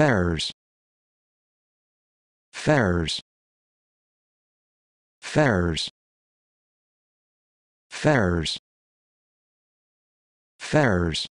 fairs fairs fairs fairs fairs